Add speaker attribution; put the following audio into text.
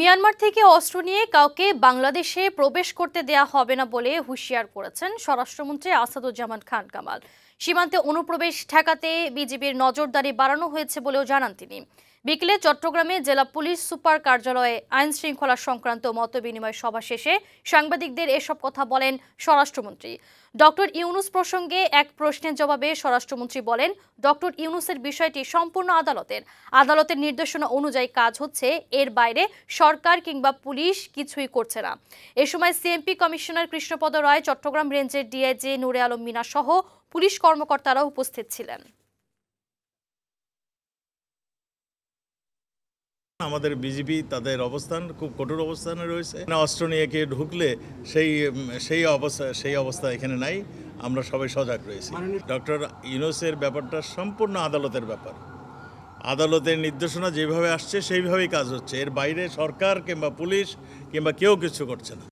Speaker 1: Myanmar থেকে অস্ত্র নিয়ে কাউকে বাংলাদেশে প্রবেশ করতে দেয়া হবে না বলে হুঁশিয়ার করেছেন স্বরাষ্ট্রমন্ত্রী আসাদুজ্জামান খান কামাল সীমান্তে অনুপ্রবেশ ঠেকাতে বিজিবির নজরদারি বাড়ানো হয়েছে বলেও জানান তিনি বিকেলে চট্টগ্রামে জেলা পুলিশ সুপার কার্যালয়ে আইন শৃঙ্খলা সংক্রান্ত মতবিনিময় সভা শেষে সাংবাদিকদের এসব কথা বলেন স্বরাষ্ট্রমন্ত্রী ডক্টর ইউনুস প্রসঙ্গে এক প্রশ্নের জবাবে স্বরাষ্ট্রমন্ত্রী বলেন ডক্টর ইউনুসের বিষয়টি সম্পূর্ণ আদালতের আদালতের নির্দেশনা অনুযায়ী কাজ হচ্ছে এর বাইরে সরকার কিংবা পুলিশ কিছুই করছে না এ সময় সিএমপি কমিশনার কৃষ্ণপদ রায় চট্টগ্রাম রেঞ্জের ডিআইজি নুরে আলম মিনা সহ পুলিশ কর্মকর্তারা উপস্থিত ছিলেন
Speaker 2: আমাদের বিজেপি তাদের অবস্থান খুব কঠোর অবস্থানে রয়েছে অস্ত্র নিয়ে কে ঢুকলে সেই সেই অবস্থা সেই অবস্থা এখানে নাই আমরা সবাই সজাগ রয়েছি ডক্টর ইউনুসের ব্যাপারটা সম্পূর্ণ আদালতের ব্যাপার আদালতের নির্দেশনা যেভাবে আসছে সেইভাবেই কাজ হচ্ছে এর বাইরে সরকার কিংবা পুলিশ কিংবা কেউ কিছু করছে না